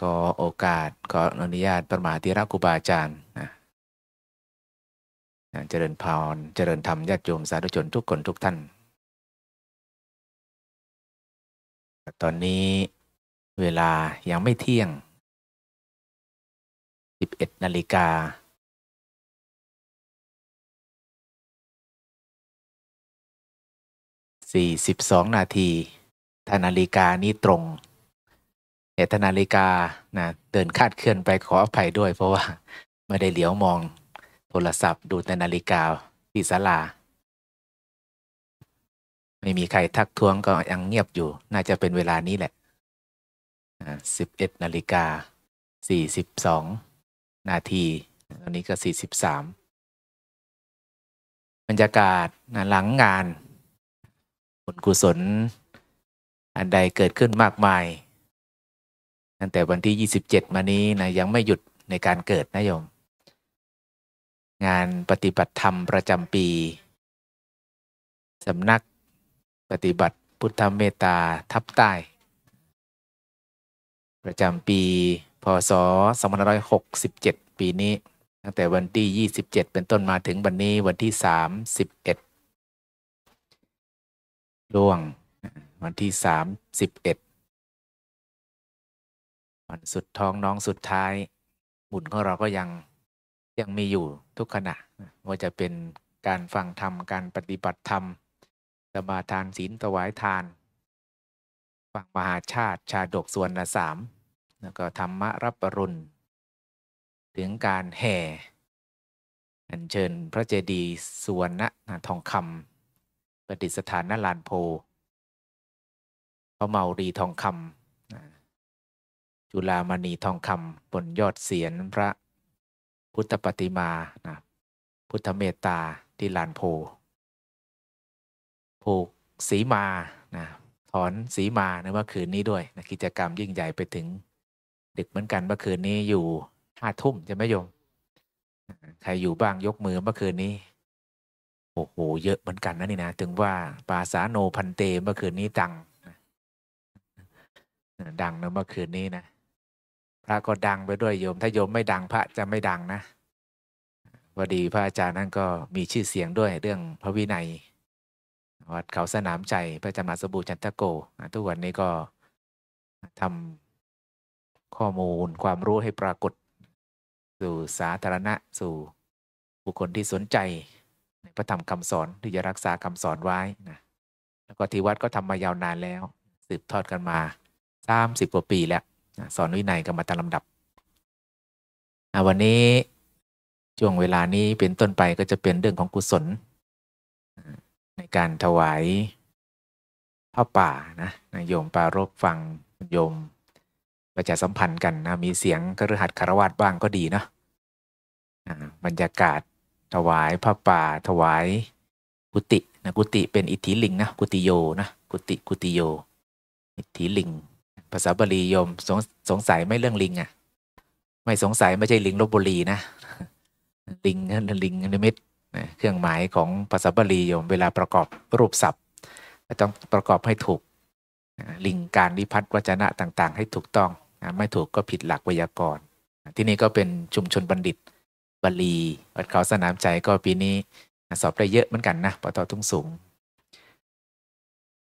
ขอโอกาสขออนุญาตประมาทิรักุบาจารย์นะเจริญพรเจริญธรรมญาติโยมสาธุชน ทุกคนทุกท่าน ตอนนี้เวลายังไม่เที่ยง 11นาฬิกาสสสี่ิบองนาทีถ้านาฬิกานี้ตรงเหตนนาฬิกานะเดินคาดเคลื่อน ไปขออภัย ด้วย เพราะ ว่าไม่ได้ เหลียวมอง โทรศัพท์ดูแต่นาฬิกาที่ศาลา ไม่มีใครทักท้วงก็ยังเงียบอยู่น่าจะเป็นเวลานี้แหละสิบเอ็ดนาฬิกาส2ี่ิบสองนาทีตอนนี้ก็ส3ี่ิบามบรรยากาศหลังงานผลกุศล อันใดเกิดขึ้นมากมายตั้งแต่วันที่ 27 มานี้นะยังไม่หยุดในการเกิด นะโยม งานปฏิบัติธรรมประจำปีสำนัก ปฏิบัติพุทธเมตตา ทับใต้ประจำปีพศ 2567 ปีนี้ ตั้งแต่วันที่ 27 เป็นต้นมาถึงวันนี้วันที่ 31 ล่วงวันที่ 31วันสุดท้องน้องสุดท้ายบุญของเราก็ยังยังมีอยู่ทุกขณะว่าจะเป็นการฟังธรรมการปฏิบัติธรรม สมาทานศีลถวายทาน ฟังมหาชาติชาดกส่วนสามแล้วก็ธรรมรับปรุณ ถึงการแห่ อัญเชิญพระเจดีย์สวนณทองคำประดิษฐานณลานโพพระเมารีทองคำจุลามณีทองคำบน ยอดเสียนพระพุทธปฏิมา นะ พุทธเมตตาที่ลานโพผูกสีมานะถอน สีมาในเมื่อคืนนี้ด้วย นะกิจกรรมยิ่งใหญ่ไปถึง ดึก เหมือนกันเมื่อคืนนี้ อยู่ ห้าทุ่มใช่ไหมโยมใคร อยู่บ้างยกมือเมื่อคืนนี้ โอ้โห เยอะเหมือนกันนะนี่นะถึงว่าปาสาโนพันเตเมื่อคืนนี้ดังดังนะเมื่อคืนนี้นะพระก็ดังไปด้วยโยม ถ้าโยมไม่ดังพระจะไม่ดังนะ พอดีพระอาจารย์นั่นก็มีชื่อเสียงด้วยเรื่องพระวินัย วัดเขาสนามใจ พระจามาสบูจันทโก ทุกวันนี้ก็ทำข้อมูลความรู้ให้ปรากฏ สู่สาธารณะ สู่บุคคลที่สนใจในพระธรรมคำสอนที่จะรักษาคำสอนไว้นะ แล้วก็ที่วัดก็ทำมายาวนานแล้ว สืบทอดกันมา30กว่าปีแล้วสอนวินัยกันมาตามลำดับ วันนี้ช่วงเวลานี้เป็นต้นไปก็จะเป็นเรื่องของกุศล ในการถวายผ้าป่านะโยมปารบฟังโยมประชาสัมพันธ์กันนะ มีเสียงกระหัดคารวาสบ้างก็ดีเนาะบรรยากาศถวายผ้าป่า ถวายกุฏินะกุฏิเป็นอิทธิลิงนะ กุติโยนะกุฏิกุติโย อิทธิลิงภาษาบาลีโยมสงสงสัยไม่เรื่องลิงอะ่ะ ไม่สงสัยไม่ใช่ลิงลบบุรี นะลิงลิงนิมิตเครื่องหมายของภาษาบาลีโยมเวลาประกอบรูปศัพท์ ต้องประกอบให้ถูกลิงการวิพัฒน์วจนะต่างๆ ให้ถูกต้อง ไม่ถูกก็ผิดหลักไวยากรณ์ ที่นี่ก็เป็นชุมชนบัณฑิตบาลีวัดเขาสนามใจก็ปีนี้สอบได้เยอะเหมือนกันนะปตทุ่งสูง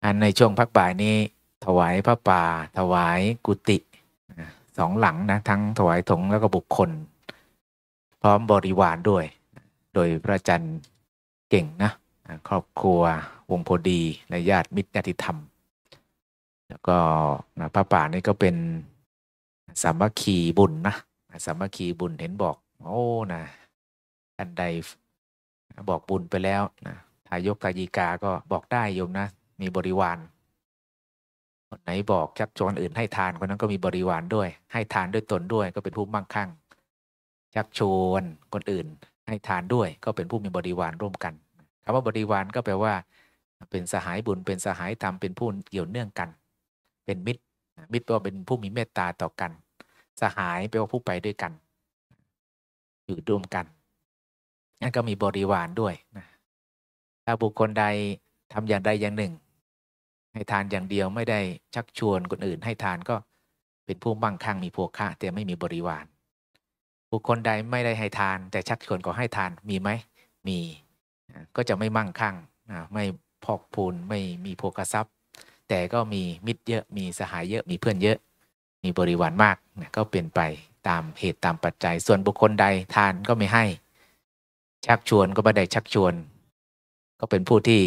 อันในช่วงพักบ่ายนี้ถวายพระป่าถวายกุฏิสองหลัง นะ ทั้งถวายถงแล้วก็บุคคล พร้อมบริวารด้วย โดยพระจันทร์เก่งนะ ครอบครัววงโพดีและญาติมิตรญาติธรรม แล้วก็นะพระป่านี่ก็เป็นสามัคคี บุญ นะสามัคคี บุญเห็นบอก โอ้นะอันใดบอกบุญไปแล้วนะทายกทายิกาก็บอกได้โยมนะ มีบริวารคนไหนบอกชักชวนอื่นให้ทานคนนั้นก็มีบริวารด้วย ให้ทานด้วยตนด้วยก็เป็นผู้มั่งคั่งชักชวนคนอื่น ให้ทานด้วยก็เป็นผู้มีบริวารร่วมกันคำว่าบริวารก็แปลว่า เป็นสหายบุญเป็นสหายธรรมเป็นผู้เกี่ยวเนื่องกัน เป็นมิตร มิตรแปลว่าเป็นผู้ มีเมตตาต่อกัน สหายแปลว่าผู้ไปด้วยกันอยู่ร่วมกันนั่นก็มีบริวารด้วยถ้าบุคคลใดทำอย่างใดอย่างหนึ่งให้ทานอย่างเดียวไม่ได้ชักชวนคนอื่น ให้ทานก็เป็นผู้บังคังมีวกคาแต่ไม่มีบริวาร บุคคลใดไม่ได้ให้ทาน แต่ชักชวนก็ให้ทานมีไหมมี ก็จะไม่มั่งคั่งไม่พอกพูนไม่มีโภคทรัพย์ แต่ก็มีมิตรเยอะมีสหายเยอะมีเพื่อนเยอะ มีบริวารมากก็เปลี่ยนไปตามเหตุตามปัจจัย ส่วนบุคคลใดทานก็ไม่ให้ ชักชวนก็ไม่ได้ชักชวน ก็เป็นผู้ที่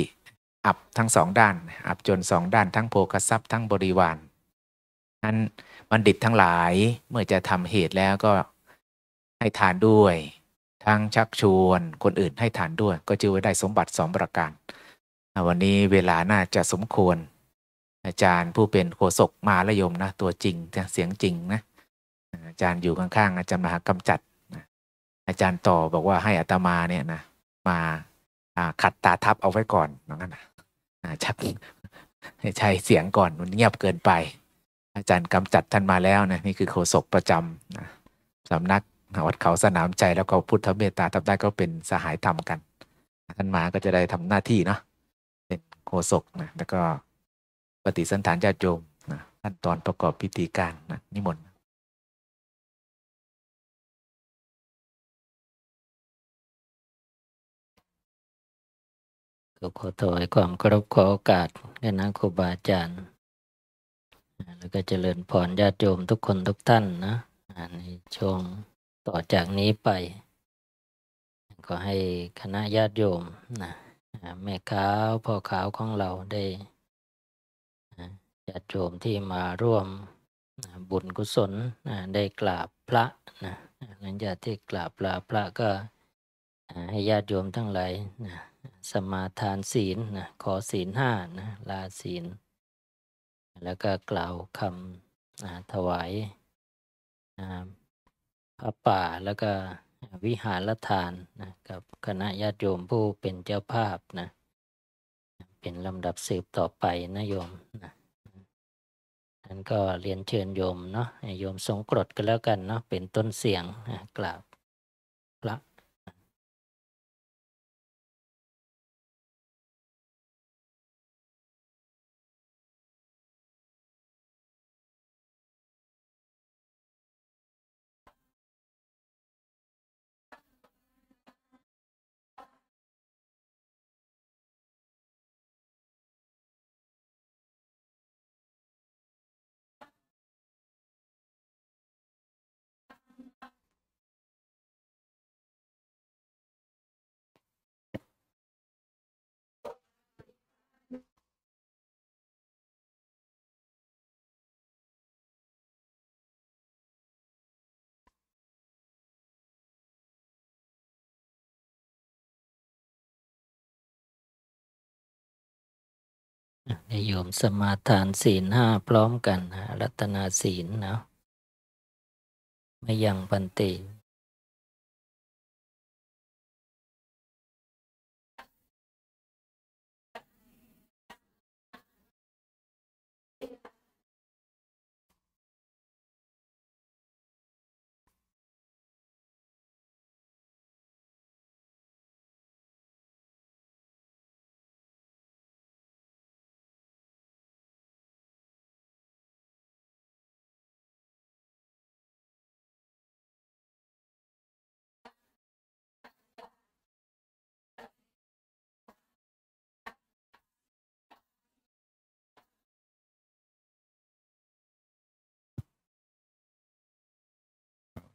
อับทั้งสองด้าน อับจนสองด้านทั้งโภคทรัพย์ ทั้งบริวารนั้นบัณฑิตทั้งหลายเมื่อจะทำเหตุแล้วก็ให้ทานด้วย ทั้งชัก ชวนคนอื่นให้ทานด้วย ก็จะได้สมบัติสองประการวันนี้เวลาน่าจะสมควร อาจารย์ผู้เป็นโฆษกมาละยม นะ ตัวจริงเสียงจริงนะอาจารย์อยู่ข้างๆ อาจารย์มหากำจัดอาจารย์ต่อบอกว่าให้อัตมาเนี่ยนะมาขัดตาทับเอาไว้ก่อนนั่นนะชักใช่เสียงก่อนมันเงียบเกินไป อาจารย์กำจัดท่านมาแล้วนะนี่คือโฆษกประจำสำนักวัดเขาสนามใจแล้วก็พุทธเมตตาทำได้ก็เป็นสหายธรรมกันท่านมาก็จะได้ทำหน้าที่เนาะเป็นโฆษกนะแล้วก็ปฏิสันฐานญาติโยมนะขั้นตอนประกอบพิธีการนะนิมนต์ก็ขอถอยความเคารพขอโอกาสแก่นะครูบาอาจารย์ แล้วก็เจริญพรญาติโยมทุกคนทุกท่านนะในช่วงต่อจากนี้ไป ก็ให้คณะญาติโยมนะแม่ขาวพ่อขาวของเราได้ญาติโยมที่มาร่วม บุญกุศลได้กราบพระนะหลังจากที่กราบลาพระก็ให้ญาติโยมทั้งหลายนะสมาทานศีลนะ ขอศีลห้านะลาศีล แล้วก็กล่าวคำถวายพระป่า แล้วก็วิหารทานนะกับคณะญาติโยมผู้เป็นเจ้าภาพนะเป็นลำดับสืบต่อไปนะโยมนะท่านก็เรียนเชิญโยมเนาะโยมสงกรดกันแล้วกันเนาะเป็นต้นเสียงกล่าวโยมสมาทานศีลห้าพร้อมกันรัตนาศีลเนาะไม่ยังปันติ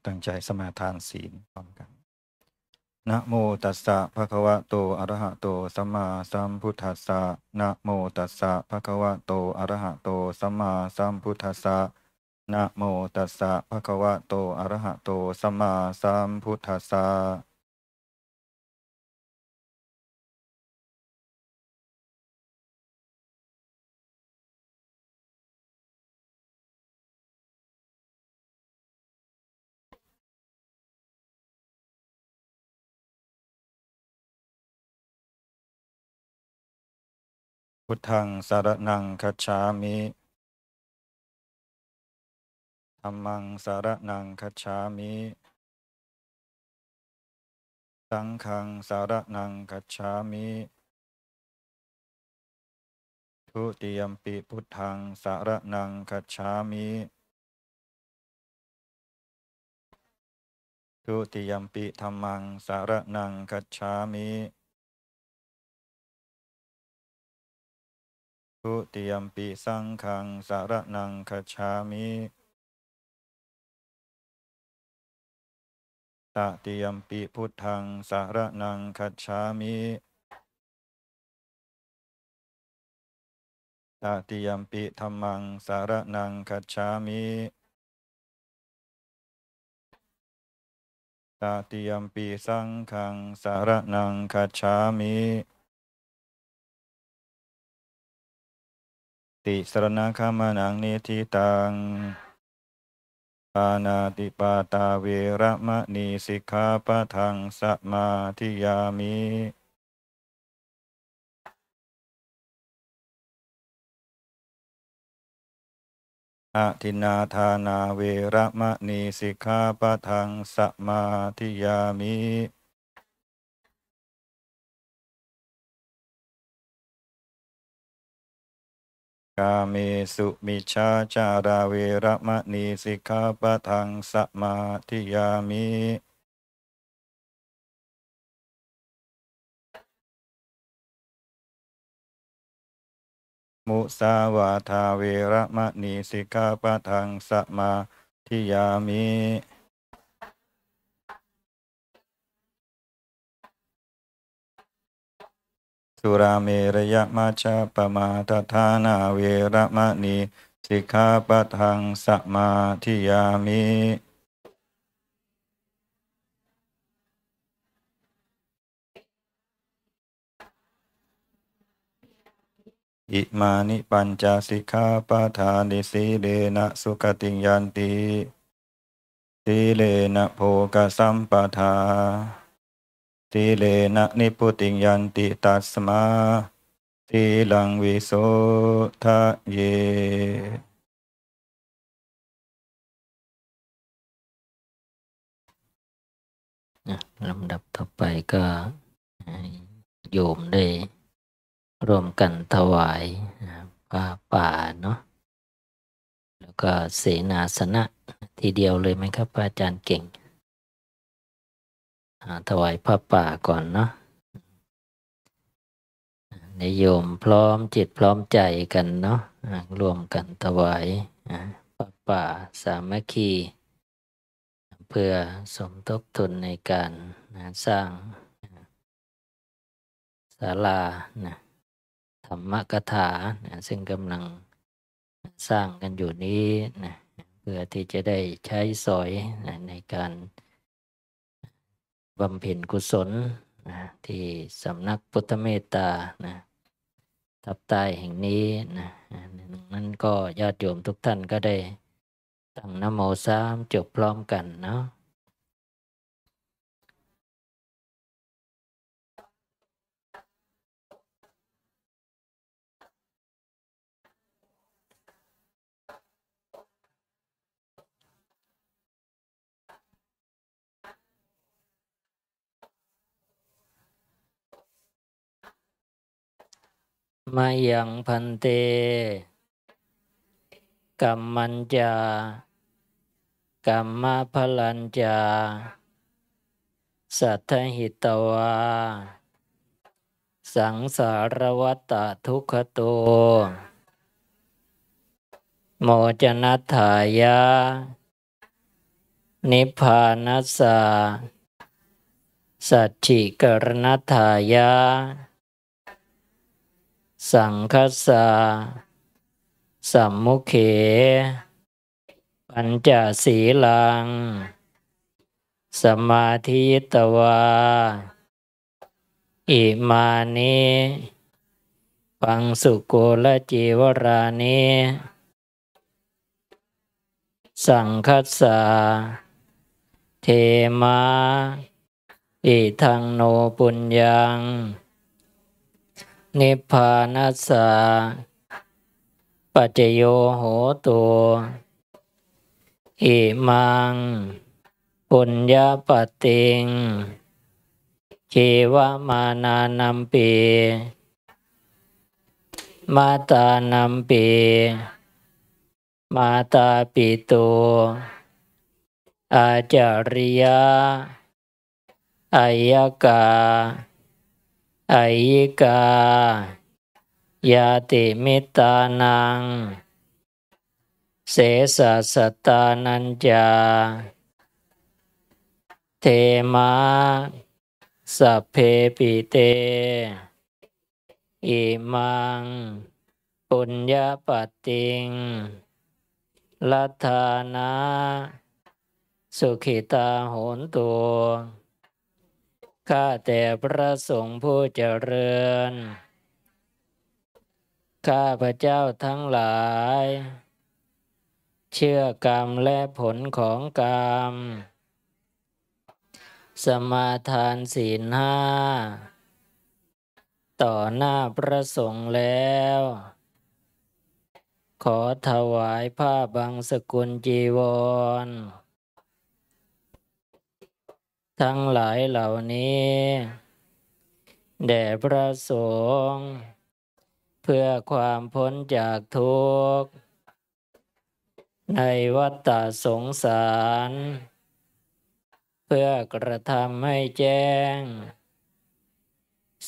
ตั้งใจสมาทานศีลพร้อมกัน นะโมตัสสะภะคะวะโตอะระหะโต สัมมาสัมพุทธัสสะ นะโมตัสสะภะคะวะโตอะระหะโต สัมมาสัมพุทธัสสะ นะโมตัสสะภะคะวะโตอะระหะโต สัมมาสัมพุทธัสสะพุทธังสารนังคัจฉามิธรรมังสารนังคัจฉามิสังฆังสารนังคัจฉามิทุติยมปิพุทธังสารนังคัจฉามิทุติยมปิธรรมังสารนังคัจฉามิทุติยมปิสังขังสารนังคชามิตติยมปิพุทธังสารนังคชามิตติยมปิธรรมังสารนังคชามิตติยมปิสังขังสารนังคชามิติสรณคามานังนิธิตังปานาติปาตาเวระมะนีสิกขาปะทังสมาธิยามิ อะทินาทานาเวระมะนีสิกขาปะทังสมาธิยามิามิสุมิชาจาราเวรมะนีสิกขาปะทังสมาธิยามิมุสาวาทาเวรมะนีสิกขาปะทังสมาธิยามิสุราเมรยมาชาปมาทฐานาเวรมณีสิกขาปัทังสมาธิยามิอิมานิปัญจสิกขาปัทานิสีเลนะสุขติยันติสีเลนะโภกสัมปทาตีเลนะนิพุติยันติตัสมาตีลังวิโสทะเยลำดับต่อไปก็โยมได้รวมกันถวายผ้าป่า เนาะแล้วก็เสนาสนะ ทีเดียวเลยไหมครับอาจารย์เก่งถวายพระป่าก่อนเนาะนิยมพร้อมจิตพร้อมใจกันเนาะรวมกันถวายพระป่า สามัคคี เพื่อสมทบทุนในการสร้างศาลานะธรรมกถานะซึ่งกำลังสร้างกันอยู่นี้นะเพื่อที่จะได้ใช้สอยนะในการบำเพ็ญกุศลนะที่สำนักพุทธเมตตานะทับใต้แห่งนี้นะนั้นก็ญาติโยมทุกท่านก็ได้ ตั้งนโมสามจบพร้อมกันเนาะมายังพันเตกรมมันจากรมมาพลันจา สัทธหิตวาสังสารวัตทุกขโต โมจนัฐายานิพพานัสสาสัจจิกรณัฐายาสังคสสะสัมมุเข ปัญจสีลัง สมาธิตวา อิมานิปังสุโกลจีวรานิสังคัสสะเทมาอิทังโนปุญญังนิพพานัสสะปัจโยโหตุอิมังปุญญาปติงเีวมานานัมปีมาตานัมปีมาตาปิตุอาจาริยาอายกาอยิกายาติมิตานัง เสสะสตานัญจาเทมาสัพเพปิเตอิมังปุญญาปติง ลัทธานะ สุขิตาโหนตัวข้าแต่พระสงฆ์ผู้เจริญ ข้าพระเจ้าทั้งหลาย เชื่อกรรมและผลของกรรม สมาทานศีลห้า ต่อหน้าพระสงฆ์แล้ว ขอถวายผ้าบังสกุลจีวรทั้งหลายเหล่านี้ แด่พระสงฆ์เพื่อความพ้นจากทุกข์ ในวัฏฏสงสาร เพื่อกระทำให้แจ้ง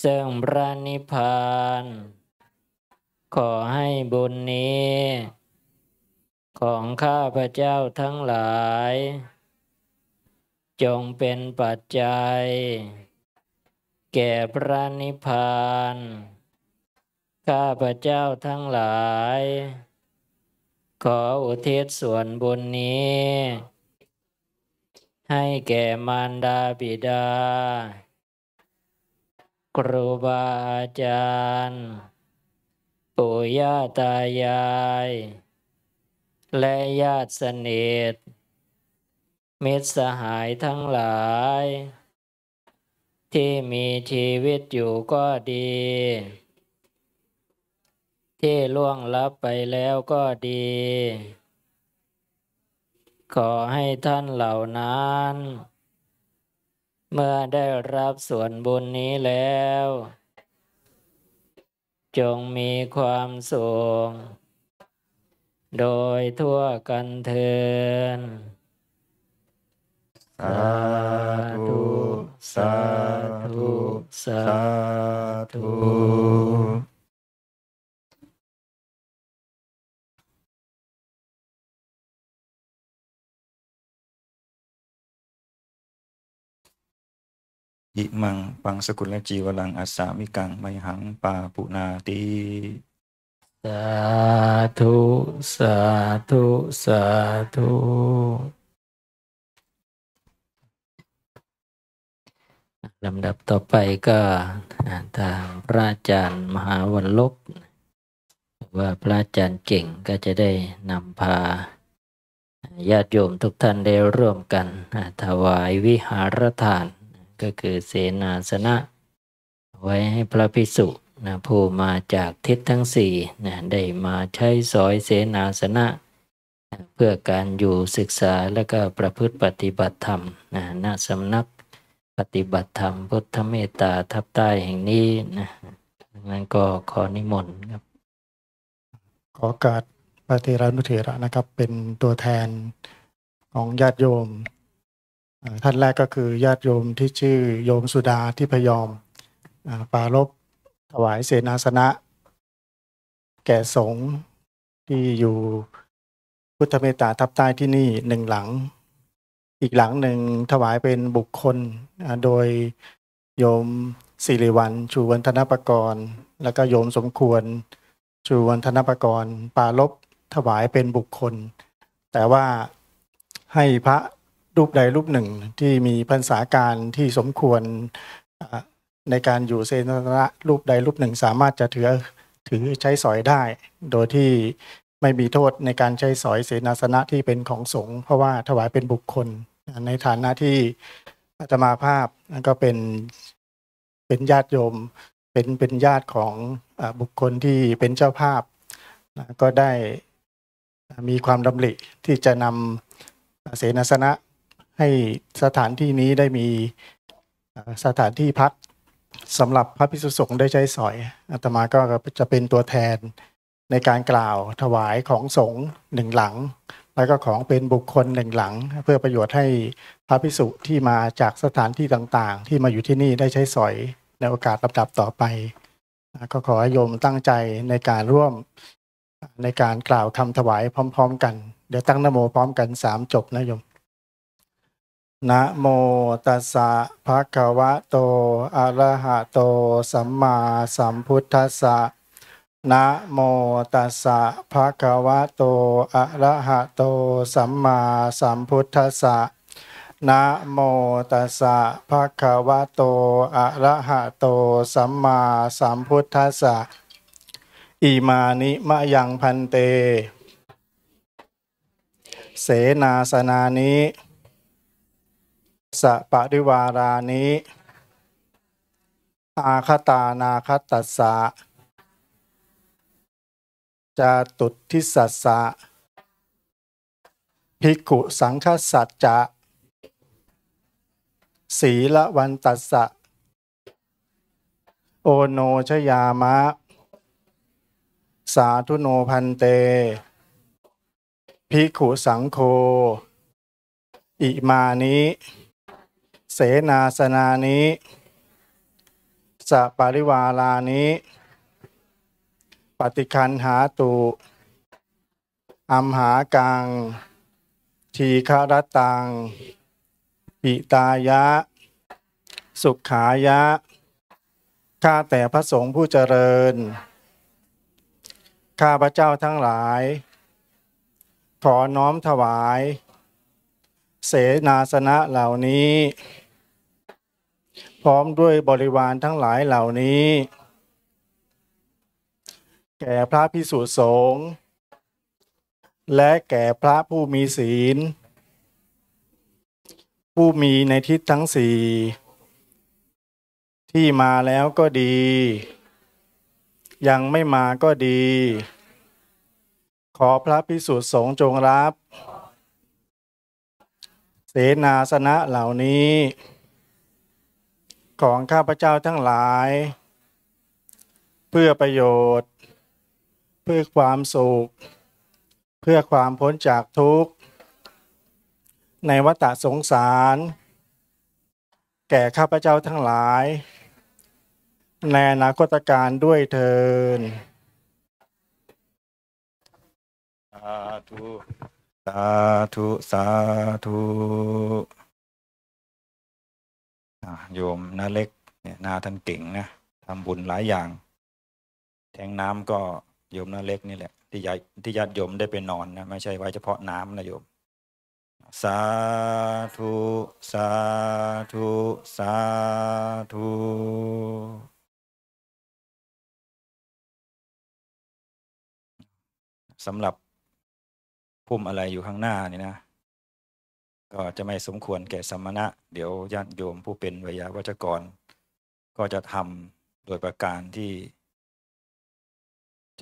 ซึ่งพระนิพพาน ขอให้บุญนี้ ของข้าพระเจ้าทั้งหลายจงเป็นปัจจัย แก่พระนิพพาน ข้าพระเจ้าทั้งหลาย ขออุทิศส่วนบุญนี้ ให้แก่มารดาบิดาครูบาอาจารย์ปู่ย่าตายาย และญาติสนิทมิตรสหายทั้งหลาย ที่มีชีวิตอยู่ก็ดี ที่ล่วงลับไปแล้วก็ดี ขอให้ท่านเหล่านั้น เมื่อได้รับส่วนบุญนี้แล้ว จงมีความสุขโดยทั่วกันเทิน satu, satu, satu. Yi mang pang sekulah jiwa lang asami kang mai hang pa punati Satu, satu, satu. ลำดับต่อไปก็ทางพระอาจารย์มหาวันลบว่าพระอาจารย์เก่งก็จะได้นำพาญาติโยมทุกท่านได้ร่วมกันถวายวิหารทานก็คือเสนาสนะ ไว้ให้พระภิกษุนะผู้มาจากทิศทั้งสี่นะได้มาใช้สอยเสนาสนะ เพื่อการอยู่ศึกษาและก็ประพฤติปฏิบัติธรรมนะะสำนักปฏิบัติธรรมพุทธเมตตาทับใต้แห่งนี้นะดังนั้นก็ขอนิมนต์ครับ ขอการปฏิรานุเถระนะครับ เป็นตัวแทนของญาติโยม ท่านแรกก็คือญาติโยมที่ชื่อโยมสุดาที่พยอมปารบถวายเสนาสนะ แก่สงฆ์ที่อยู่พุทธเมตตาทับใต้ที่นี่หนึ่งหลังอีกหลังหนึ่งถวายเป็นบุคคลโดยโยมสิริวัลชูวันธนประกรณ์แล้วก็โยมสมควรชูวันธนประกรณ์ปาลบถวายเป็นบุคคล แต่ว่าให้พระรูปใดรูปหนึ่งที่มีพรรษาการที่สมควรในการอยู่เซนระรูปใดรูปหนึ่งสามารถจะถือถือใช้สอยได้ โดยที่ไม่มีโทษในการใช้สอยเสนาสนะที่เป็นของสงฆ์เพราะว่าถวายเป็นบุคคลในฐานะที่อาตมาภาพก็เป็นเป็นญาติโยมเป็นเป็นญาติของบุคคลที่เป็นเจ้าภาพ ก็ได้มีความดำริที่จะนำเสนาสนะให้สถานที่นี้ได้มีสถานที่พักสำหรับพระภิกษุสงฆ์ได้ใช้สอยอาตมาก็จะเป็นตัวแทนในการกล่าวถวายของสงฆ์หนึ่งหลังแล้วก็ของเป็นบุคคลหนึ่งหลัง เพื่อประโยชน์ให้พระภิกษุที่มาจากสถานที่ต่างๆ ที่มาอยู่ที่นี่ได้ใช้สอยในโอกาสลำดับต่อไปก็ขอให้โยมตั้งใจในการร่วมในการกล่าวคำถวายพร้อม ๆกัน เดี๋ยวตั้งนโมพร้อมกันสามจบนะโยม นะโมตัสสะภะคะวะโตอะระหะโตสัมมาสัมพุทธัสสะนะโมตัสสะภะคะวะโตอะระหะโตสัมมาสัมพุทธัสสะนะโมตัสสะภะคะวะโตอะระหะโตสัมมาสัมพุทธัสสะอิมานิมะยังพันเต เสนาสนานิสะปะริวารานิอาคตานาคตัสสะจาตุทิสัสสะภิกขุสังฆสัจจะศีละวันตัสสะ โอโนชยามะ สาธุโนพันเต ภิกขุสังโคอิมานิเสนาสนานิสัปริวาลานิฏิคันหาตุอัมหากังทีคารตัง ปิตายะ สุขายะข้าแต่พระสงฆ์ผู้เจริญข้าพระเจ้าทั้งหลาย ขอน้อมถวาย เสนาสนะเหล่านี้ พร้อมด้วยบริวารทั้งหลายเหล่านี้แก่พระพิสุสงฆ์และแก่พระผู้มีศีล ผู้มีในทิศทั้งสี่ที่มาแล้วก็ดี ยังไม่มาก็ดี ขอพระพิสุสงฆ์จงรับเสนาสนะเหล่านี้ ของข้าพเจ้าทั้งหลาย เพื่อประโยชน์เพื่อความสุขเพื่อความพ้นจากทุกข์ ในวัฏสงสาร แก่ข้าพเจ้าทั้งหลายในอนาคตการด้วยเทินสาธุ สาธุ สาธุโยมนาเล็กเนี่ยนาท่านเก่งนะทำบุญหลายอย่าง แทงน้ำก็โยมน้าเล็กนี่แหละ ที่ยาตที่ญาติโยมได้ไปนอนนะ ไม่ใช่ไว้เฉพาะน้ำนะโยม สาธุ สาธุ สาธุสำหรับพุ่มอะไรอยู่ข้างหน้านี่นะ ก็จะไม่สมควรแก่สมณะ เดี๋ยวญาติโยมผู้เป็นวิยาวัจกร ก็จะทำโดยประการที่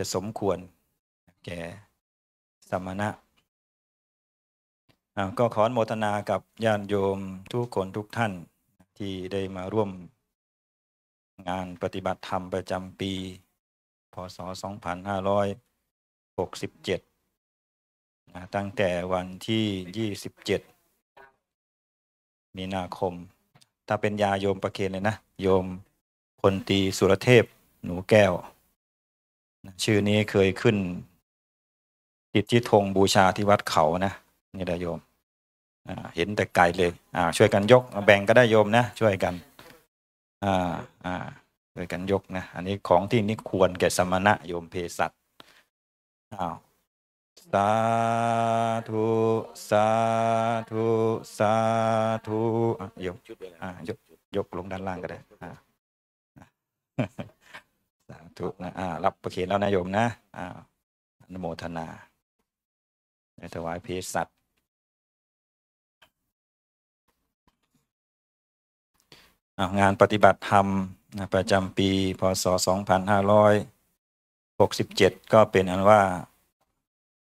จะสมควรแก่สมณะ ก็ขอโมทนากับญาติโยมทุกคนทุกท่านที่ได้มาร่วม งานปฏิบัติธรรมประจำปี พศ2567ตั้งแต่วันที่27มีนาคม ถ้าเป็นยาโยมประเคนเลยนะ โยมพลตีสุรเทพหนูแก้วชื่อนี้เคยขึ้นติดที่ธงบูชาที่วัดเขานะนี่แหะโยมเห็นแต่ไกลเลยช่วยกันยกแบ่งก็ได้โยมนะ ช่วยกันช่วยกันยกนะอันนี้ของที่นี่ควรแก่สมณะโยมเพศัตอ้าวสาธุสาธุสาธุยกยกยกลงด้านล่างก็ได้อ่าุนะอ่า รับประเคนแล้วนายโยมนะอ่าอนโมทนา ในถวายเพศสัตว์งานปฏิบัติธรรม ประจำปี พศ 2567 ก็เป็นอันว่า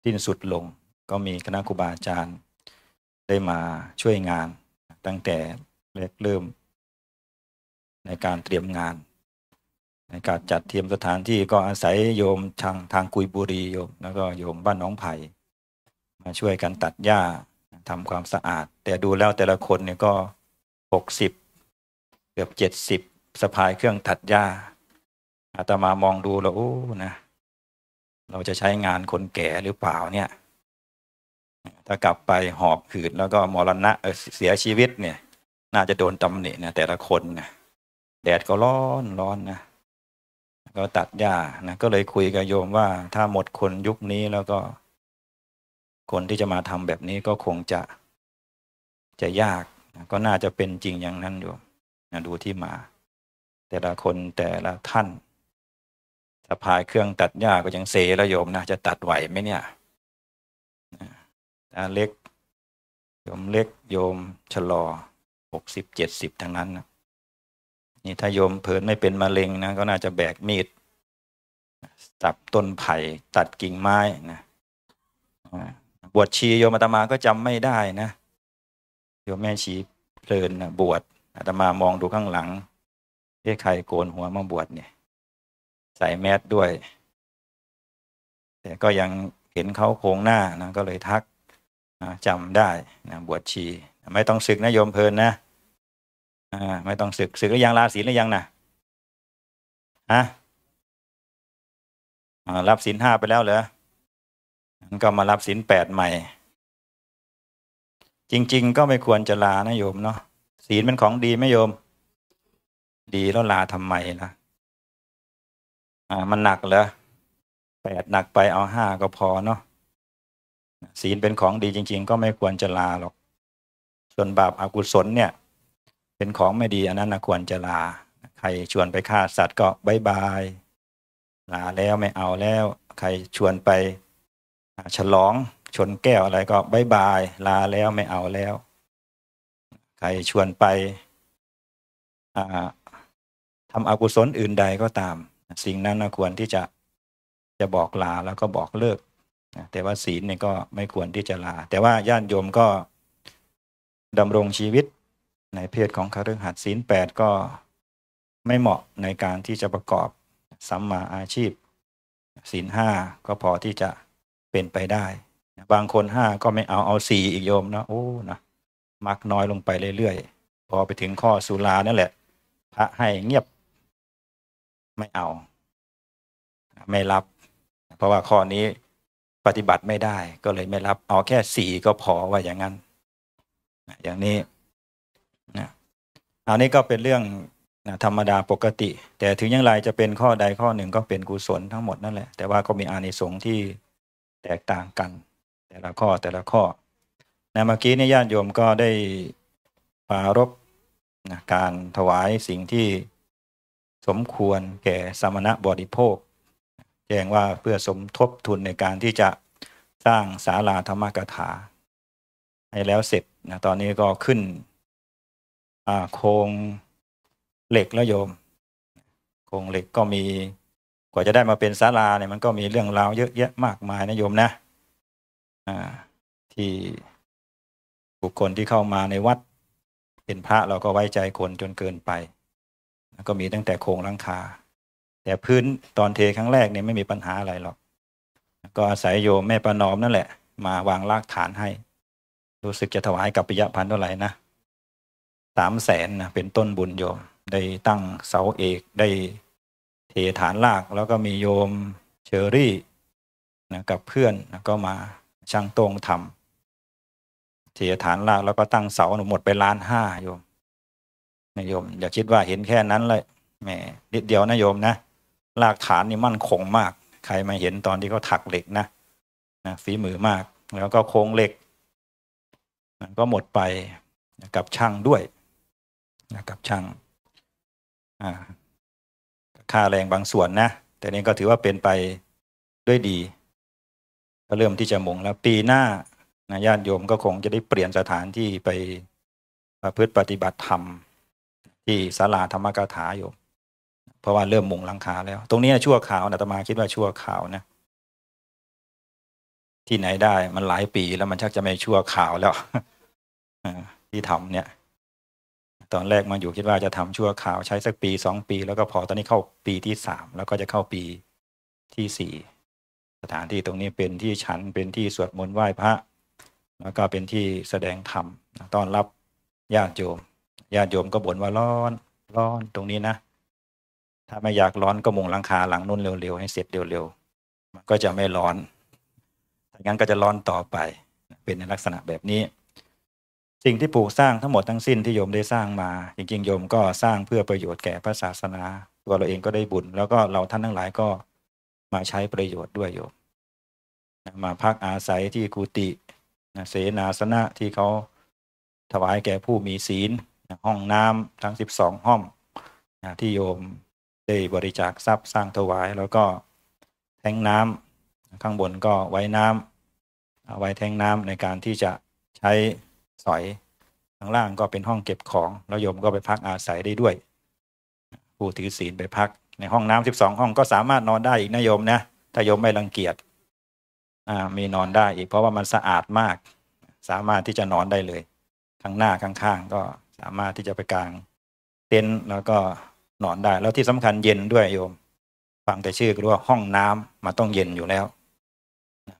ที่สุดลง ก็มีคณะครูบาอาจารย์ ได้มาช่วยงานตั้งแต่เริ่ม ในการเตรียมงานการจัดเตรียมสถานที่ก็อาศัยโยมทางทางกุยบุรีโยม แล้วก็โยมบ้านน้องไผ่มาช่วยกันตัดหญ้าทำความสะอาด แต่ดูแล้วแต่ละคนเนี่ยก็หกสิบเกือบเจ็ดสิบสะพายเครื่องตัดหญ้าอาตมามองดูแล้วโอ้นะเราจะใช้งานคนแก่หรือเปล่าเนี่ยถ้ากลับไปหอบขืดแล้วก็มรณะเเสียชีวิตเนี่ย น่าจะโดนตำหนินะแต่ละคนนะแดดก็ร้อนร้อนนะก็ตัดหญ้านะ ก็เลยคุยกับโยมว่าถ้าหมดคนยุคนี้แล้วก็ คนที่จะมาทำแบบนี้ก็คงจะ จะยากนะก็น่าจะเป็นจริงอย่างนั้นโยมนะดูที่มา แต่ละคนแต่ละท่านสะพายเครื่องตัดหญ้าก็ยังเซแล้วโยมนะจะตัดไหวไหมเนี่ยนะเล็กโยมเล็กโยม ชะลอหกสิบเจ็ดสิบทั้งนั้นนะนี่ ถ้าโยมเผินไม่เป็นมะเร็งนะก็น่าจะแบก มีดตับต้นไผ่ตัดกิ่งไม้ นะบวชชีโยมอาตมาก็จำไม่ได้นะโยมแม่ชีเพลินนะบวชอาตมามองดูข้างหลังเอ๊ะใครโกนหัวมาบวชเนี่ย ใส่แมสด้วย แต่ก็ยังเห็นเขาโค้งหน้านะ ก็เลยทักจำได้นะ บวชชีไม่ต้องศึกนะโยมเพลินนะอ่าไม่ต้องศึกศึกหรือยังลาศีลหรือยังนะฮะรับศีลห้าไปแล้วเหรอันก็มารับศีลแปดใหม่ จริงๆ ก็ไม่ควรจะลานะโยมเนาะศีลเป็นของดีไหมโยม ดีแล้วลาทำไมนะอ่ามันหนักเหรอแปดหนักไปเอาห้าก็พอเนาะศีลเป็นของดีจริง ๆ ก็ไม่ควรจะลาหรอก ส่วนบาปอากุศลเนี่ยเป็นของไม่ดีอันนั้นนะควรจะลา ใครชวนไปฆ่าสัตว์ก็บายบาย ลาแล้วไม่เอาแล้ว ใครชวนไปฉลอง ชนแก้วอะไรก็บายบายลาแล้วไม่เอาแล้ว ใครชวนไปทำอกุศลอื่นใดก็ตาม สิ่งนั้นนะควรที่จะจะบอกลาแล้วก็บอกเลิกแต่ว่าศีลเนี่ยก็ไม่ควรที่จะลา แต่ว่าญาติโยมก็ดำรงชีวิตในเพศของคารืหัดศีลแปดก็ไม่เหมาะในการที่จะประกอบสัมมาอาชีพ ศีลห้าก็พอที่จะเป็นไปได้ บางคนห้าก็ไม่เอาเอาสี่อีกโยมนะโอ้นะมักน้อยลงไปเรื่อยๆ พอไปถึงข้อสุลานั่นแหละ พระให้เงียบ ไม่เอา ไม่รับ เพราะว่าข้อนี้ปฏิบัติไม่ได้ก็เลยไม่รับ เอาแค่สี่ก็พอว่าอย่างนั้นอย่างนี้อันนี้ก็เป็นเรื่องธรรมดาปกติ แต่ถึงอย่างไรจะเป็นข้อใดข้อหนึ่งก็เป็นกุศลทั้งหมดนั่นแหละแต่ว่าก็มีอานิสงส์ที่แตกต่างกัน แต่ละข้อแต่ละข้อนเมื่อกี้นี่ญาติโยมก็ได้ปารบนะการถวายสิ่งที่ สมควรแก่สมณะบริโภค แจ้งว่าเพื่อสมทบทุนในการที่จะสร้างศาลาธรรมกถา ให้แล้วเสร็จนะตอนนี้ก็ขึ้นโครงเหล็กแล้วโยม โครงเหล็กก็มีกว่าจะได้มาเป็นศาลาเนี่ย มันก็มีเรื่องราวเยอะแยะมากมายนะโยมนะที่บุคคลที่เข้ามาในวัดเป็นพระเราก็ไว้ใจคนจนเกินไป ก็มีตั้งแต่โครงลังคา แต่พื้นตอนเทครั้งแรกเนี่ยไม่มีปัญหาอะไรหรอก ก็อาศัยโยมแม่ประนอมนั่นแหละ มาวางรากฐานให้ รู้สึกจะถวายกับปิยพันธ์เท่าไหร่นะสามแสนนะเป็นต้นบุญโยม ได้ ตั้งเสาเอกได้เทฐานลากแล้วก็มีโยมเชอรี่นะกับเพื่อนนะก็มาช่างตรงทำเทฐานลากแล้วก็ตั้ง เสาหนูหมดไปล้านห้าโยมนะโยม อย่าคิดว่าเห็นแค่นั้นเลยแหมนิดเดียวนะโยม นะลากฐานนี่ มั่นคงมาก ใครมาเห็นตอนที่เขาถักเหล็กนะนะฝีมือมากแล้วก็โค้งเหล็กมันก็หมดไปกับช่างด้วยกับช่างค่าแรงบางส่วนนะ แต่นี้ก็ถือว่าเป็นไปด้วยดี ก็เริ่มที่จะมง แล้ว ปีหน้าญาติโยมก็คงจะได้เปลี่ยนสถานที่ไปประพฤติปฏิบัติธรรมที่ศาลาธรรมกถาโยมเพราะว่าเริ่มมุงหลังคาแล้ว ตรงนี้ชั่วข่าวนะตมาคิดว่าชั่วข่าวนะที่ไหนได้ มันหลายปีแล้วมันชักจะไม่ชั่วข่าวแล้วที่ทำเนี่ยตอนแรกมาอยู่คิดว่าจะทำชั่วข่าวใช้สักปีสองปี แล้วก็พอตอนนี้เข้าปีที่สามแล้วก็จะเข้าปีที่สี่สถานที่ตรงนี้เป็นที่ฉันเป็นที่สวดมนต์ไหว้พระแล้วก็เป็นที่แสดงธรรมต้อนรับญาติโยมญาติโยมก็บ่นว่าร้อนร้อนตรงนี้นะ ถ้าไม่อยากร้อนก็มุงหลังคาหลังนุ่นเร็วๆให้เสร็จเร็วๆมันก็จะไม่ร้อนถ้างั้นก็จะร้อนต่อไปเป็นในลักษณะแบบนี้สิ่งที่ปลูกสร้างทั้งหมดทั้งสิ้นที่โยมได้สร้างมาจริงๆโยมก็สร้างเพื่อประโยชน์แก่พระศาสนา ตัวเราเองก็ได้บุญแล้วก็เราท่านทั้งหลายก็มาใช้ประโยชน์ด้วยโยมมาพักอาศัยที่กุฏิเสนาสนะที่เขาถวายแก่ผู้มีศีลห้องน้ำทั้ง 12ห้องที่โยมได้บริจาคทรัพย์สร้างถวายแล้วก็แทงน้ำข้างบนก็ไว้น้อาไว้แทงน้ำในการที่จะใช้สอยข้างล่างก็เป็นห้องเก็บของ แล้วยมก็ไปพักอาศัยได้ด้วย ผู้ถือศีลไปพัก ในห้องน้ำสิบสองห้องก็สามารถนอนได้อีกนะโยมนะถ้าโยมไม่รังเกียจมีนอนได้อีก เพราะว่ามันสะอาดมาก สามารถที่จะนอนได้เลย ข้างหน้าข้างๆก็สามารถที่จะไปกาง เต็นท์แล้วก็นอนได้แล้วที่สำคัญเย็นด้วยโยมฟังแต่ชื่อก็รู้ว่าห้องน้ำมาต้องเย็นอยู่แล้ว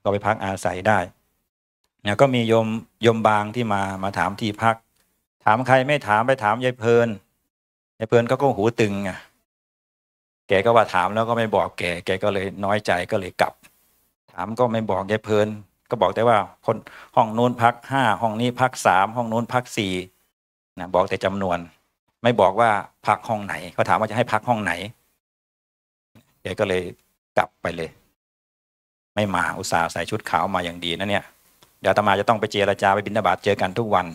ก็ไปพักอาศัยได้เนี่ยก็มีโยมโยมบางที่มามาถามที่พัก ถามใครไม่ถามไปถามยายเพลินยายเพลินก็ก็หูตึงอ่ะ แกก็ว่าถามแล้วก็ไม่บอกแกแกก็เลยน้อยใจก็เลยกลับ ถามก็ไม่บอกยายเพลินก็บอกแต่ว่าคนห้องนู้นพักห้าห้องนี้พักสามห้องนู้นพักสี่นะบอกแต่จำนวน ไม่บอกว่าพักห้องไหนเขาถามว่าจะให้พักห้องไหนแกก็เลยกลับไปเลย ไม่มาอุตส่าห์ใส่ชุดขาวมาอย่างดีนะเนี่ยเดี๋ยวตมาจะต้องไปเจรจา ไปบิณฑบาตเจอกันทุกวัน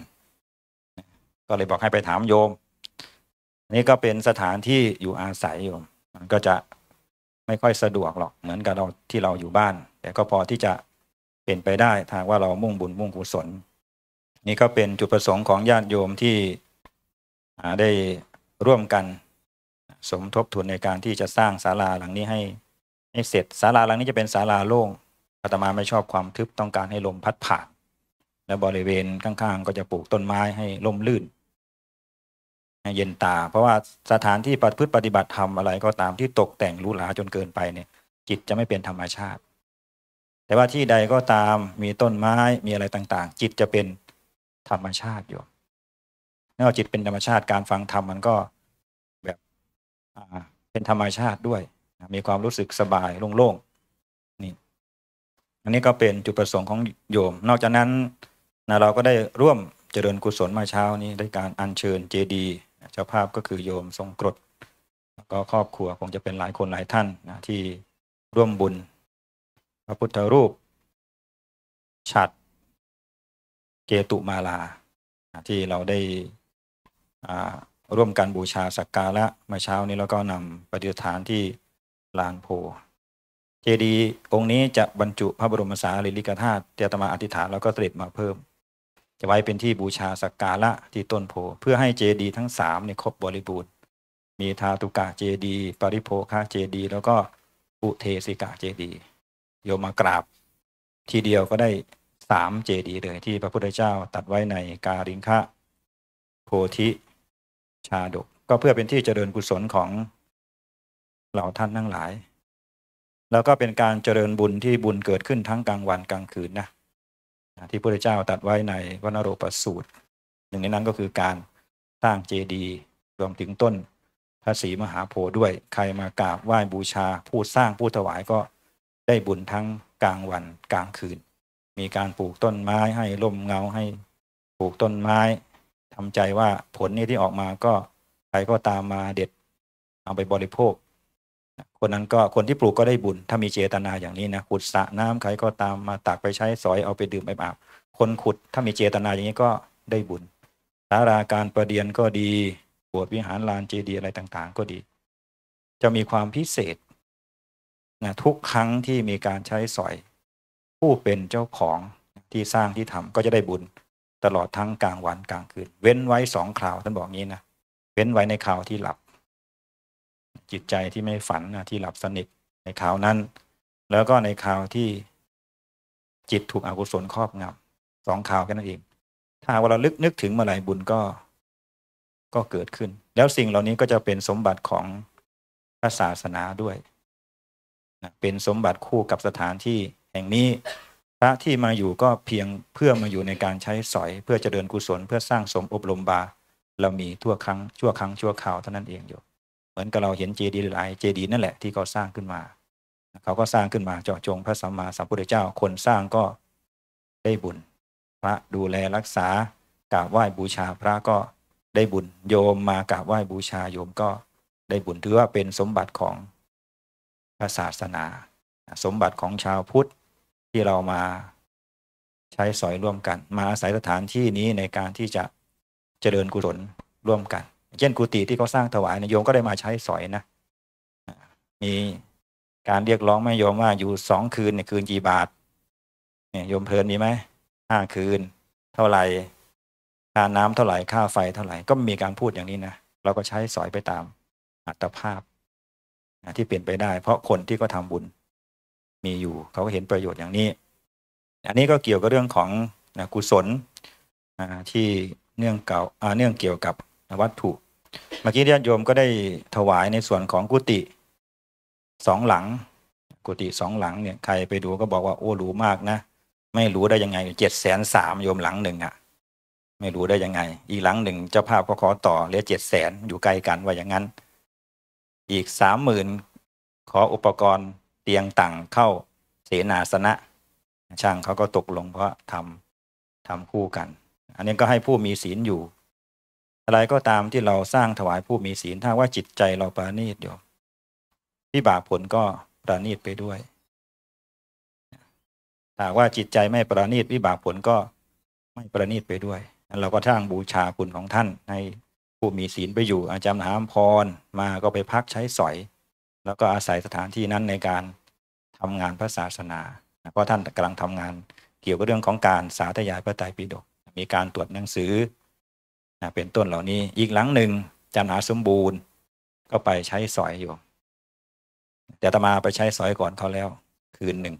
ก็เลยบอกให้ไปถามโยม นี่ก็เป็นสถานที่อยู่อาศัยโยมมันก็จะไม่ค่อยสะดวกหรอกเหมือนกับเราที่เราอยู่บ้าน แต่ก็พอที่จะเป็นไปได้ทางว่าเรามุ่งบุญมุ่งกุศลนี่ก็เป็นจุดประสงค์ของญาติโยมที่ได้ร่วมกัน สมทบทุนในการที่จะสร้างศาลาหลังนี้ให้ ให้เสร็จศาลาหลังนี้จะเป็นศาลาโล่งาตมาไม่ชอบความทึบต้องการให้ลมพัดผ่านและบริเวณข้างๆ ก็จะปลูกต้นไม้ให้ลมลื่นเย็นตา เพราะว่าสถานที่ปฏิพฤติปฏิบัติธรรมอะไรก็ตามที่ตกแต่งรูหราจนเกินไปเนี่ย จิตจะไม่เป็นธรรมชาติ แต่ว่าที่ใดก็ตามมีต้นไม้มีอะไรต่างๆ จิตจะเป็นธรรมชาติอยู่นอกจิตเป็นธรรมชาติการฟังธรรมมันก็แบบเป็นธรรมชาติด้วย มีความรู้สึกสบายโล่งอันนี้ก็เป็นจุดประสงค์ของโยม นอกจากนั้นนะเราก็ได้ร่วมเจริญกุศลมาเช้านี้ด้วยการอัญเชิญเจดีเจ้าภาพก็คือโยมทรงกรดก็ครอบครัว คงจะเป็นหลายคนหลายท่านนะที่ร่วมบุญ พระพุทธรูป ฉัด เกตุมาลา ที่เราได้ร่วมกันบูชาสักการะเมื่อเช้านี้ แล้วก็นำปฏิฐานที่ลานโพจดีย์องค์นี้จะบรรจุพระบรมสารีริกธาตุเตียตมาอธิษฐานแล้วก็เสด็มาเพิ่ม จะไว้เป็นที่บูชาสักการะ ที่ต้นโพเพื่อให้เจดีย์ทั้งสามเนี่ยครบบริบูรณ์มีธาตุกะเจดีย์ปริโภคาเจดีย์แล้วก็อุเทสิกะเจดีย์โยมมากราบทีเดียวก็ได้สามเจดีย์เลยที่พระพุทธเจ้าตัดไว้ในการิงคะโพธิชาดก ก็เพื่อเป็นที่เจริญกุศลของเหล่าท่านทั้งหลายแล้วก็เป็นการเจริญบุญที่บุญเกิดขึ้นทั้งกลางวันกลางคืนนะที่พระเจ้าตัดไว้ในวนโรปสูตรหนึ่งในนั้นก็คือการสร้างเจดีย์รวมถึงต้นพระศรีมหาโพธิ์ด้วยใครมากราบไหว้บูชาผู้สร้างผู้ถวายก็ได้บุญทั้งกลางวันกลางคืน มีการปลูกต้นไม้ให้ร่มเงาให้ปลูกต้นไม้ ทำใจว่าผลนี่ที่ออกมาก็ใครก็ตามมาเด็ดเอาไปบริโภคคนนั้นก็คนที่ปลูกก็ได้บุญถ้ามีเจตนาอย่างนี้นะขุดสระน้ำใครก็ตามมาตักไปใช้สอยเอาไปดื่มไปอาบคนขุดถ้ามีเจตนาอย่างนี้ก็ได้บุญสาราการประเดียนก็ดีบวชวิหารลานเจดีย์อะไรต่างๆ ก็ดี จะมีความพิเศษนะทุกครั้งที่มีการใช้สอย ผู้เป็นเจ้าของที่สร้างที่ทำก็จะได้บุญ ตลอดทั้งกลางวันกลางคืน เว้นไว้สองคราวท่านบอกงี้นะเว้นไว้ในคราวที่หลับจิตใจที่ไม่ฝันนะที่หลับสนิทในข่าวนั้น แล้วก็ในข่าวที่จิตถูกอกุศลครอบงำสองข่าวแค่นั้นเองถ้าวลาเราลึกนึกถึงเมื่อไหร่บุญก็ ก็เกิดขึ้น แล้วสิ่งเหล่านี้ก็จะเป็นสมบัติของพระศาสนาด้วยนะเป็นสมบัติคู่กับสถานที่แห่งนี้พระที่มาอยู่ก็เพียงเพื่อมาอยู่ในการใช้สอยเพื่อจะเดินกุศลเพื่อสร้างสมอบรมบาเรามีทั่วครั้งชั่วครั้งชั่วคราวเท่านั้นเองอยู่เหมือนกับเราเห็นเจดีย์หลายเจดีย์นั่นแหละ ที่เขาสร้างขึ้นมา เขาก็สร้างขึ้นมาเจาะจงพระสัมมาสัมพุทธเจ้าคนสร้างก็ได้บุญพระดูแลรักษากราบไหว้บูชาพระก็ได้บุญโยมมากราบไหว้บูชาโยมก็ได้บุญถือว่าเป็นสมบัติของพระศาสนา สมบัติของชาวพุทธที่เรามาใช้สอยร่วมกัน มาอาศัยสถานที่นี้ในการที่จะเจริญกุศลร่วมกันเช่นกุฏิที่เขาสร้างถวายนะโยมก็ได้มาใช้สอยนะ มีการเรียกร้องไม่โยมว่าอยู่สองคืนเนี่ยคืนกี่บาทเนี่ยโยมเพลินมีไหมห้าคืน เท่าไหร่ ค่าน้ำเท่าไหร่ค่าไฟเท่าไหร่ก็มีการพูดอย่างนี้นะเราก็ใช้สอยไปตามอัตภาพที่เปลี่ยนไปได้ เพราะคนที่ก็ทำบุญ มีอยู่ เขาก็เห็นประโยชน์อย่างนี้ อันนี้ก็เกี่ยวกับเรื่องของกุศลที่เนื่องเก่าเนื่องเกี่ยวกับวัตถุเมื่อกี้ญาติโยมก็ได้ถวายในส่วนของกุฏิสองหลัง กุฏิสองหลังเนี่ยใครไปดูก็บอกว่าโอ้หรูมากนะไม่รู้ได้ยังไงเจ็ดแสนสามโยมหลังหนึ่งอะ่ะ ไม่รู้ได้ยังไง อีกหลังหนึ่งเจ้าภาพก็ขอต่อเหลือเจ็ดแสนอยู่ใกล้กันว่าอย่างนั้นอีกสามหมื่นขออุปกรณ์เตียงต่างเข้าเสนาสนะช่างเขาก็ตกลงเพราะทำทำคู่กัน อันนี้ก็ให้ผู้มีศีลอยู่อะไรก็ตามที่เราสร้างถวายผู้มีศีลถ้าว่าจิตใจเราปราณีตอยู่วิบากผลก็ปราณีตไปด้วยถ้าว่าจิตใจไม่ประณีตวิบากผลก็ไม่ประณีตไปด้วยเราก็ทั้งบูชาคุณของท่านให้ผู้มีศีลไปอยู่ อาจารย์หามพรมาก็ไปพักใช้สอย แล้วก็อาศัยสถานที่นั้นในการ ทำงานพระศาสนาเพราะท่านกำลังทำงาน เกี่ยวกับเรื่องของการสาธยายพระไตรปิฎกมีการตรวจหนังสือเป็นต้นเหล่านี้อีกหลังหนึ่งจันหาสมบูรณ์ ก็ไปใช้สอยอยู่แต่ตมาไปใช้สอยก่อนเขาแล้วคืนหนึ่ง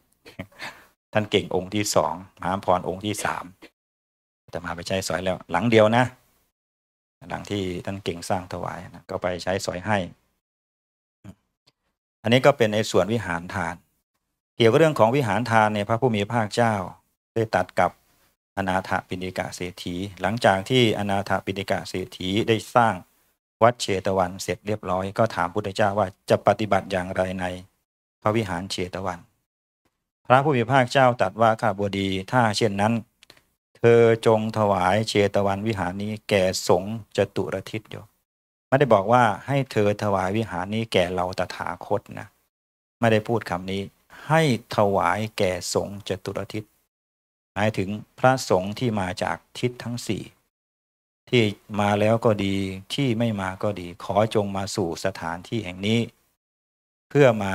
ท่านเก่งองค์ที่สองมหาพรองค์ที่สามแต่มาไปใช้สอยแล้วหลังเดียวนะหลังที่ท่านเก่งสร้างถวายนะก็ไปใช้สอยให้ อันนี้ก็เป็นในส่วนวิหารทานเกี่ยวกับเรื่องของวิหารทานในพระผู้มีพระภาคเจ้าได้ตัดกับอนาถปิณิกะเศรษฐีหลังจากที่อนาถปิณิกะเศรษฐีได้สร้าง วัดเชตวันเสร็จเรียบร้อย ก็ถามพุทธเจ้าว่าจะปฏิบัติอย่างไรใน พระวิหารเชตวัน พระผู้มีพระเจ้าตรัสว่าข้าบดีถ้าเช่นนั้น เธอจงถวายเชตวันวิหารนี้แก่สงฆ์จตุรทิศโยไม่ได้บอกว่าให้เธอถวายวิหารนี้แก่เราตถาคตนะไม่ได้พูดคำนี้ ให้ถวายแก่สงฆ์จตุรทิศหมายถึงพระสงฆ์ที่มาจากทิศทั้งสี่ที่มาแล้วก็ดีที่ไม่มาก็ดีขอจงมาสู่สถานที่แห่งนี้ เพื่อมา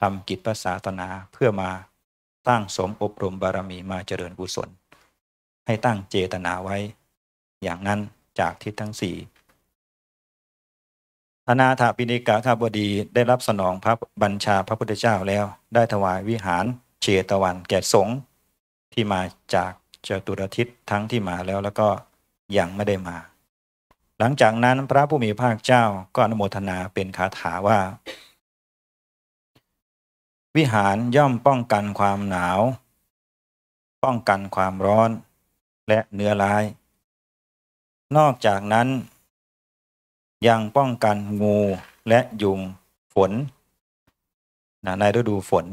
ทำกิจภาษาตนาเพื่อมาตั้งสมอบรมบารมีมาเจริญกุศลให้ตั้งเจตนาไว้ อย่างนั้นจากทิศทั้งสี่อนาถปิณิกาข้าบดีได้รับสนองพระบัญชาพระพุทธเจ้าแล้ว ได้ถวายวิหารเชตวันแก่สงฆ์ที่มาจากจตุรทิศทั้งที่มาแล้วแล้วก็ยังไม่ได้มา หลังจากนั้นพระผู้มีพระเจ้าก็อนุโมทนาเป็นคาถาว่า วิหารย่อมป้องกันความหนาว ป้องกันความร้อนและเนื้อร้ายนอกจากนั้น ยังป้องกันงูและยุงฝนนในฤดูฝน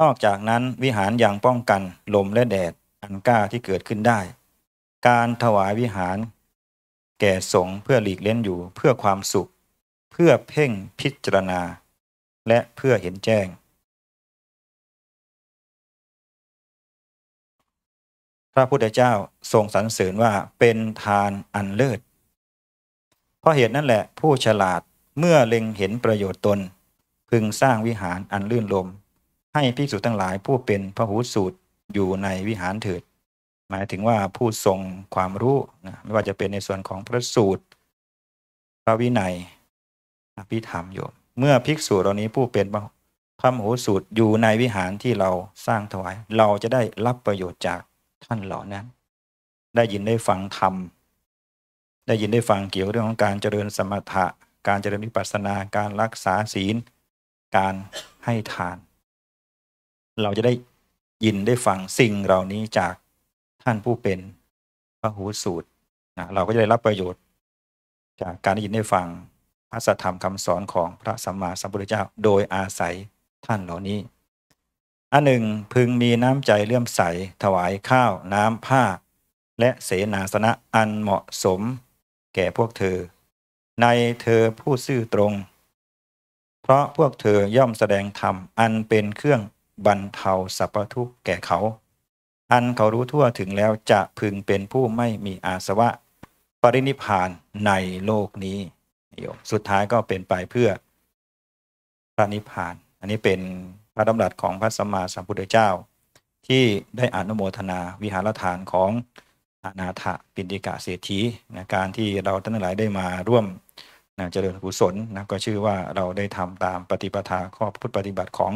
นอกจากนั้นวิหารยังป้องกันลมและแดดอันกล้าที่เกิดขึ้นได้ การถวายวิหารแก่สงเพื่อหลีกเล่นอยู่เพื่อความสุข เพื่อเพ่งพิจารณา และเพื่อเห็นแจ้ง พระพุทธเจ้าทรงสรรเสริญว่าเป็นทานอันเลิศ เพราะเหตุนั่นแหละผู้ฉลาดเมื่อเล็งเห็นประโยชน์ตนพึงสร้างวิหารอันลื่นลมให้ภิกษุทั้งหลายผู้เป็นพระหูสูตรอยู่ในวิหารเถิด หมายถึงว่าผู้ทรงความรู้นะไม่ว่าจะเป็นในส่วนของพระสูตรพระวินัยอภิธรรมโยมเมื่อภิกษุเหล่านี้ผู้เป็นพระหูสูตรอยู่ในวิหารที่เราสร้างถวาย เราจะได้รับประโยชน์จากท่านเหล่านั้น ได้ยินได้ฟังธรรม ได้ยินได้ฟังเกี่ยวเรื่องของการเจริญสมถะการเจริญวิปัสสนา การรักษาศีล การให้ทานเราจะได้ยินได้ฟังสิ่งเหล่านี้จากท่านผู้เป็นพระหูสูตรนะเราก็จะได้รับประโยชน์จากการได้ยินได้ฟังพระสัทธรรมคำสอนของพระสัมมาสัมพุทธเจ้าโดยอาศัยท่านเหล่านี้ อันหนึ่งพึงมีน้ำใจเลื่อมใสถวายข้าว น้ำผ้า และเสนาสนะอันเหมาะสม แก่พวกเธอ ในเธอผู้ซื่อตรง เพราะพวกเธอย่อมแสดงธรรมอันเป็นเครื่องบรรเทาสรรพทุกข์แก่เขา อันเขารู้ทั่วถึงแล้วจะพึงเป็นผู้ไม่มีอาสวะปรินิพานในโลกนี้โยมสุดท้ายก็เป็นไปเพื่อพระนิพาน อันนี้เป็นพระดำรัสของพระสัมมาสัมพุทธเจ้า ที่ได้อนุโมทนาวิหารฐานของอนาถปิณิกะเศรษฐีนะการที่เราทั้งหลายได้มาร่วมนะเจริญกุศลนะก็ชื่อว่าเราได้ทำตามปฏิปทาข้อพุทธปฏิบัติของ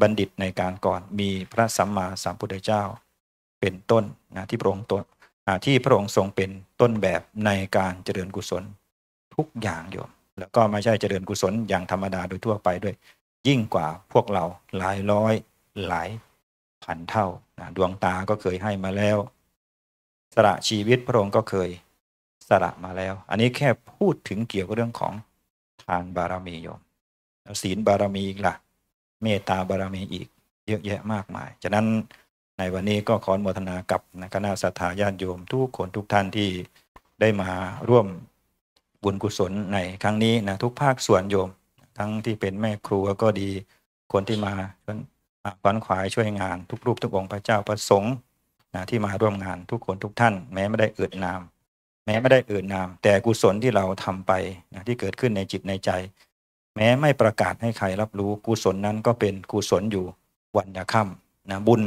บัณฑิตในการก่อนมีพระสัมมาสัมพุทธเจ้า เป็นต้นนะที่พระองค์ตนที่พระองค์ทรงเป็นต้นแบบในการเจริญกุศลทุกอย่างโยมแล้วก็ไม่ใช่เจริญกุศลอย่างธรรมดาโดยทั่วไปด้วย ยิ่งกว่าพวกเราหลายร้อยหลายพันเท่านะดวงตาก็เคยให้มาแล้วสละชีวิตพระองค์ก็เคยสละมาแล้ว อันนี้แค่พูดถึงเกี่ยวกับเรื่องของทานบารมีโยม ศีลบารมีอีกละ่ะเมตตาบารมีอีกเยอะแยะมากมาย ฉะนั้นในวันนี้ก็ขอโมทนากับคณะสัตยาญาติโยม ทุกคนทุกท่านที่ได้มาร่วมบุญกุศลในครั้งนี้นะทุกภาคส่วนโยม ทั้งที่เป็นแม่ครัวก็ดีคนที่มาขวัญขวายช่วยงาน ทุกรูปทุกองค์พระเจ้าประสงค์นะที่มาร่วมงานทุกคนทุกท่านแม้ไม่ได้เอ่ยนาม แม้ไม่ได้เอ่ยนาม แต่กุศลที่เราทำไปนะที่เกิดขึ้นในจิตในใจแม้ไม่ประกาศให้ใครรับรู้กุศลนั้นก็เป็นกุศลอยู่วันยาค่ำนะบุญ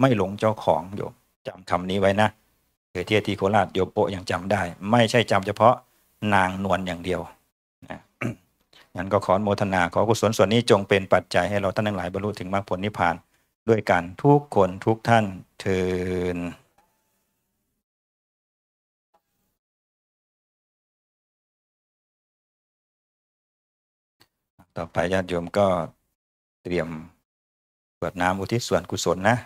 ไม่หลงเจ้าของโยมจำคำนี้ไว้นะเคยเทียที่โคราชโยโปยังจำได้ ไม่ใช่จำเฉพาะนางนวลอย่างเดียวนะงั้นก็ขอโมทนาขอกุศลส่วนนี้จงเป็นปัจจัยให้เราท่านทั้งหลายบรรลุถึงมรรคผลนิพพาน ด้วยกันทุกคนทุกท่านเทิต่อไปญาติโยมก็เตรียมกวดน้ำอุทิศส่วนกุศลนะ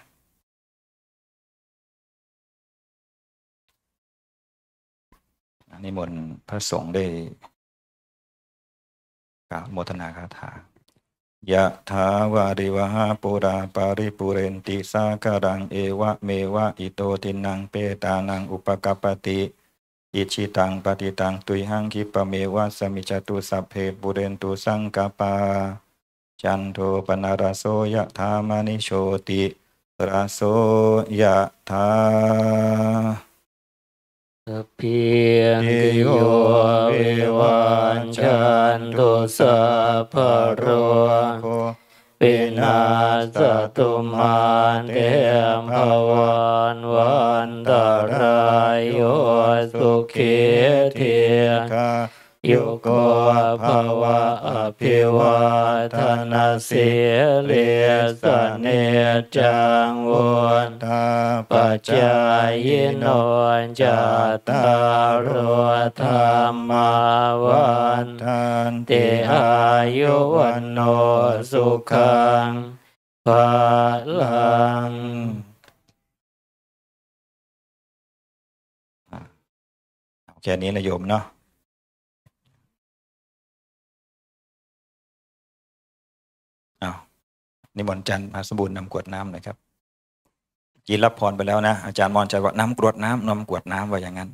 นิมนต์พระสงฆ์ได้กล่าวโมทนาคาถายะถาวาริวหาปุราปาริปุเรนติสากะรังเอวะเมวะอิโตตินังเปตานัง อุปกปติอิชิตังปฏิตังตุยหังคิปะเมวะสมิจตุสัพเพบุเรนตุสังกปา จันโทปนารโสยะธามานิโชติราโสยะธาสพิงโยเววันจันโทสัพพโรโคปินาสตุมาเตมภวันวันตรายโยสุขีเทียยุโกภาวะอภิวาทนาสิลิสเนจังวุฒาปัจจายโนจัตตารุธรรมาวันทันติอายุวันโนสุขังภาลังแค่นี้นะโยมเนาะนิมนต์อาจารย์มาสมบูรณ์นำกวดน้ำหน่อยครับกินรับพรไปแล้วนะอาจารย์มอนใจว่าน้ำกรวดน้ำนำกวดน้ำว่าอย่างนั้น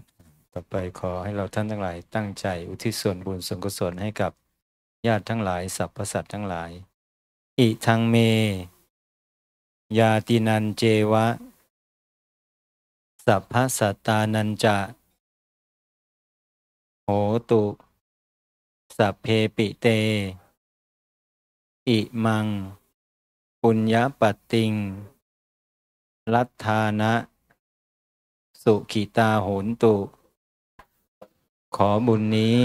ต่อไปขอให้เราท่านทั้งหลาย ตั้งใจอุทิศส่วนบุญส่วนกุศลให้กับญาติทั้งหลายสรรพสัตว์ทั้งหลายอิทังเมยาตินันเจวะ สัพพสัตตานันจะโหตุสัพเพปิเตอิมังปุญญปติงลัทธานะ สุขิตาโหนตุ ขอบุญนี้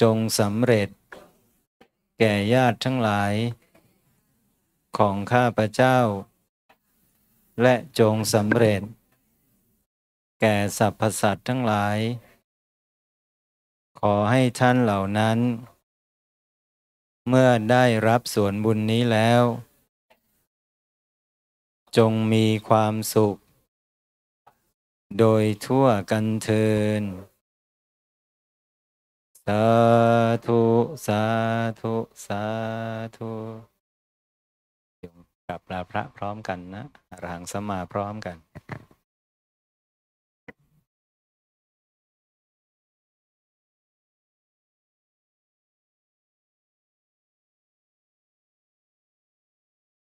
จงสำเร็จ แก่ญาติทั้งหลาย ของข้าพระเจ้า และจงสำเร็จ แก่สรรพสัตว์ทั้งหลาย ขอให้ท่านเหล่านั้นเมื่อได้รับ ส่วนบุญนี้แล้ว จงมีความสุข โดยทั่วกันเทินสาธุ สาธุ สาธุกลับลาพระพร้อมกันนะรหัง สมาพร้อมกัน